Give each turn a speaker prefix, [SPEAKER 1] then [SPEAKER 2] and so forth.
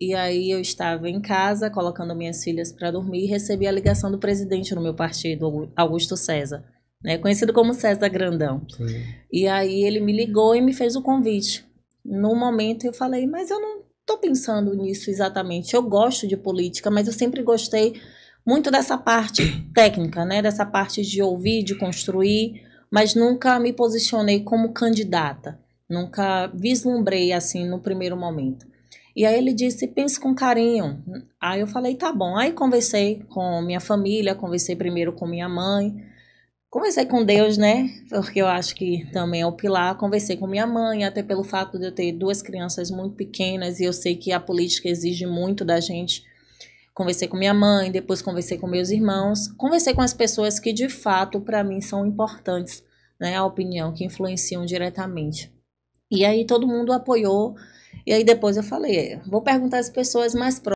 [SPEAKER 1] E aí eu estava em casa, colocando minhas filhas para dormir, e recebi a ligação do presidente do meu partido, Augusto César, né? conhecido como César Grandão. Sim. E aí ele me ligou e me fez o convite. No momento eu falei, mas eu não estou pensando nisso exatamente. Eu gosto de política, mas eu sempre gostei muito dessa parte técnica, né? Dessa parte de ouvir, de construir, mas nunca me posicionei como candidata. Nunca vislumbrei assim no primeiro momento. E aí ele disse: pense com carinho. Aí eu falei: tá bom. Aí conversei com minha família, conversei primeiro com minha mãe, conversei com Deus, né? Porque eu acho que também é o pilar. Conversei com minha mãe, até pelo fato de eu ter duas crianças muito pequenas e eu sei que a política exige muito da gente. Conversei com minha mãe, depois conversei com meus irmãos, conversei com as pessoas que de fato para mim são importantes, né? A opinião que influenciam diretamente. E aí todo mundo apoiou e aí depois eu falei, é, vou perguntar às pessoas mais próximas